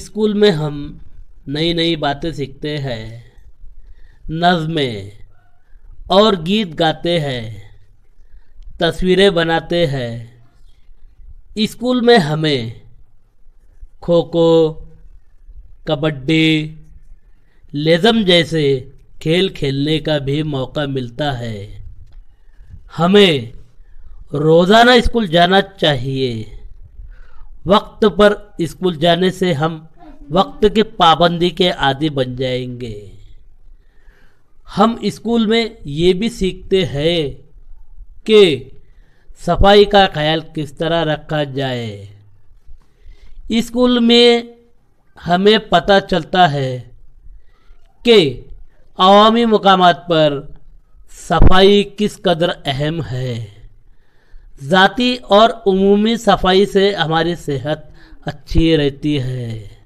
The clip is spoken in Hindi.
स्कूल में हम नई नई बातें सीखते हैं नज़में और गीत गाते हैं तस्वीरें बनाते हैं स्कूल में हमें खो खो कबड्डी लेज़म जैसे खेल खेलने का भी मौका मिलता है हमें रोज़ाना स्कूल जाना चाहिए वक्त पर स्कूल जाने से हम वक्त के पाबंदी के आदि बन जाएंगे हम स्कूल में ये भी सीखते हैं कि सफाई का ख्याल किस तरह रखा जाए स्कूल में हमें पता चलता है कि अवामी मकाम पर सफाई किस कदर अहम है ज़ाती और उमूमी सफाई से हमारी सेहत अच्छी रहती है